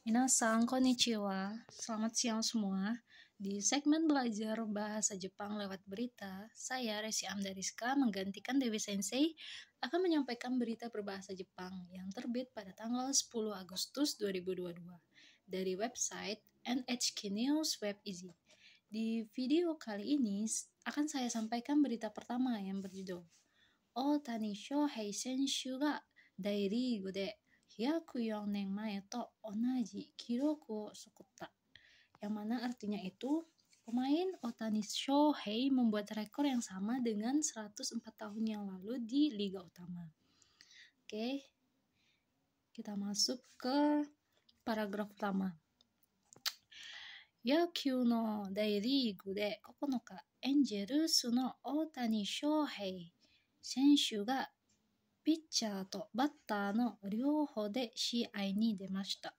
Minasan konnichiwa, selamat siang semua. Di segmen belajar bahasa Jepang lewat berita, saya Resi Amdariska menggantikan Dewi Sensei akan menyampaikan berita berbahasa Jepang yang terbit pada tanggal 10 Agustus 2022 dari website NHK News Web Easy. Di video kali ini akan saya sampaikan berita pertama yang berjudul Otani Shohei Senshu ga Dairi Gude 104年前と同じ記録を作った. Yang mana artinya itu, pemain Otani Shohei membuat rekor yang sama dengan 104 tahun yang lalu di Liga Utama. Oke, kita masuk ke paragraf utama. 野球の大リーグで9日、エンジェルスの大谷翔平選手がピッチャーとバッターの両方で試合に出ました。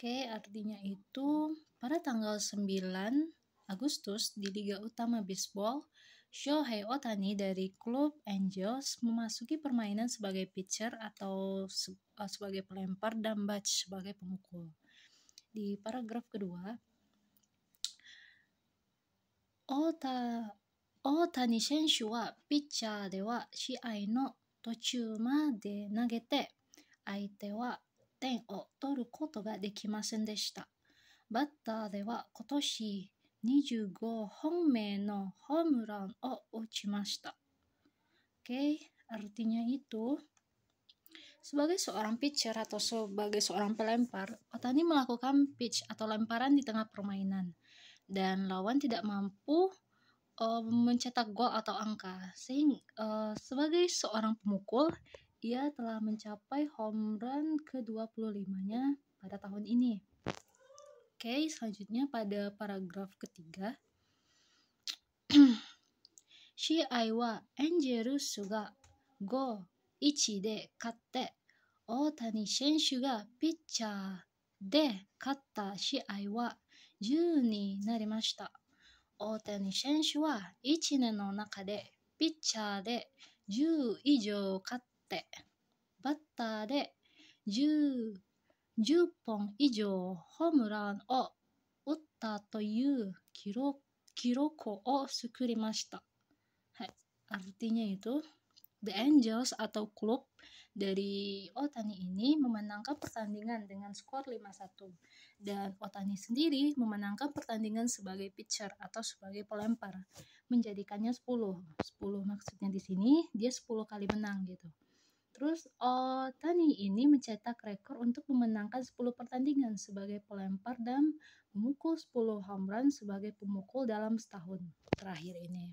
Oke, okay, artinya itu pada tanggal 9 Agustus di Liga Utama Baseball, Shohei Otani dari klub Angels memasuki permainan sebagai pitcher atau eh, sebagai pelempar dan Batch sebagai pemukul. Di paragraf kedua, Ota no 途中まで投げて相手は点を取ることができませんでしたバッターでは今年25本目のホームランを打ちました okay, artinya itu sebagai seorang pitcher atau sebagai seorang pelempar, Otani melakukan pitch atau lemparan di tengah permainan dan lawan tidak mampu uh, mencetak gol atau angka. Sehingga uh, sebagai seorang pemukul, ia telah mencapai home run ke-25-nya pada tahun ini. Oke, selanjutnya pada paragraf ketiga. Shi aiwa enjeru suga go ichi de katte Otani shenshu ga pitcher de katta shi aiwa 10になりました。大谷選手は1年の中でピッチャーで10以上勝ってバッターで 10, 10本以上ホームランを打ったという記録記録を作りました。はい、アルティ n y a The Angels atau klub dari Otani ini memenangkan pertandingan dengan skor 5-1 dan Otani sendiri memenangkan pertandingan sebagai pitcher atau sebagai pelempar menjadikannya 10 10 maksudnya di sini dia 10 kali menang gitu Terus Otani ini mencetak rekor untuk memenangkan 10 pertandingan sebagai pelempar dan memukul 10 home run sebagai pemukul dalam setahun terakhir ini.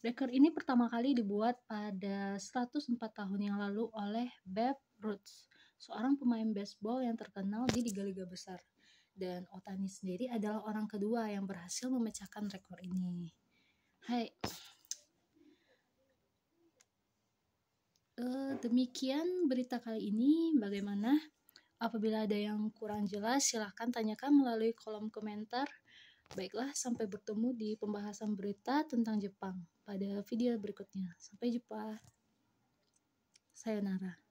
Rekor ini pertama kali dibuat pada 104 tahun yang lalu oleh Babe Ruth, seorang pemain baseball yang terkenal di liga-liga besar. Dan Otani sendiri adalah orang kedua yang berhasil memecahkan rekor ini. Hai. Uh, demikian berita kali ini. Bagaimana? Apabila ada yang kurang jelas, silahkan tanyakan melalui kolom komentar. Baiklah, sampai bertemu di pembahasan berita tentang Jepang pada video berikutnya. Sampai jumpa. Sayonara.